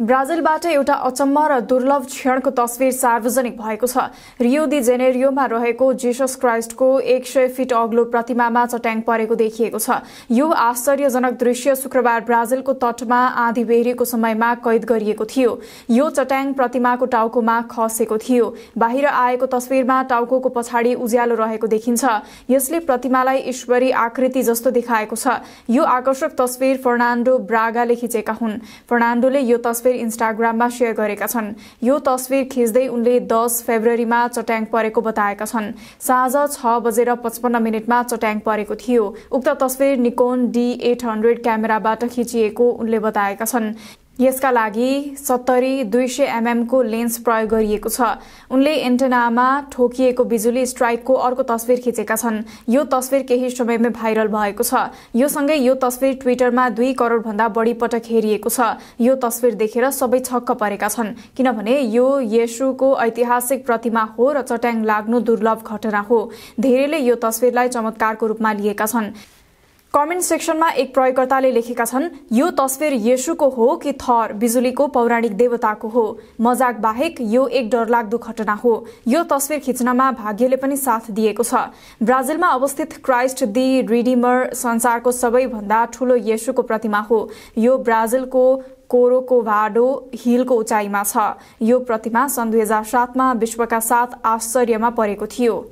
ब्राजिलबाट एउटा अचम्म र दुर्लभ क्षणको तस्विर सार्वजनिक भएको छ रियो दि जेनेरियोमा रहेको जेसस क्राइस्टको एक सय फिट अग्लो प्रतिमामा चट्याङ परेको देखिएको छ यो आश्चर्यजनक दृश्य शुक्रबार ब्राजिलको तटमा आँधी बेहरीको समयमा कैद गरिएको थियो यो चट्याङ प्रतिमाको टाउकोमा खसेको थियो बाहिर आएको तस्विरमा टाउको पछाडि उज्यालो रहेको देखिन्छ यसले प्रतिमालाई ईश्वरी आकृति जस्तो देखाएको छ यो आकर्षक तस्विर फर्नान्डो ब्रागाले खिचेका हुन् फर्नान्डोले यो तस्विर तस्विर इन्स्टाग्राममा सेयर गरेका छन् यो तस्विर खिच्दै उनले दस फेब्रुअरीमा चट्याङ परेको बताएका छन् साँझ छ बजेर पचपन्न मिनटमा चट्याङ परेको थियो उक्त तस्विर निकोन डी एट हन्ड्रेड क्यामेराबाट खिचिएको उनले बताएका छन् यसका लागि सत्तरी दुई सय एमएमको लेन्स प्रयोग गरिएको छ उनले एन्टेनामा ठोकिएको बिजुली स्ट्राइकको अर्को तस्विर खिचेका छन् यो तस्विर केही समयमै भाइरल भएको छ यो सँगै यो तस्विर ट्विटरमा दुई भन्दा बढी पटक हेरिएको छ यो तस्विर देखेर सबै छक्क परेका छन् किनभने यो येसुको ऐतिहासिक प्रतिमा हो र चट्याङ लाग्नु दुर्लभ घटना हो धेरैले यो तस्विरलाई चमत्कारको रूपमा लिएका छन् कमेन्ट सेक्सनमा एक प्रयोगकर्ताले लेखेका छन् यो तस्विर येसुको हो कि थर बिजुलीको पौराणिक देवताको हो मजाक बाहेक यो एक डरलाग्दो घटना हो यो तस्विर खिच्नमा भाग्यले पनि साथ दिएको छ ब्राजिलमा अवस्थित क्राइस्ट दि रिडिमर संसारको सबैभन्दा ठूलो येसुको प्रतिमा हो यो ब्राजिलको कोरोको भाडो हिलको उचाइमा छ यो प्रतिमा सन् दुई हजार सातमा विश्वका साथ आश्चर्यमा परेको थियो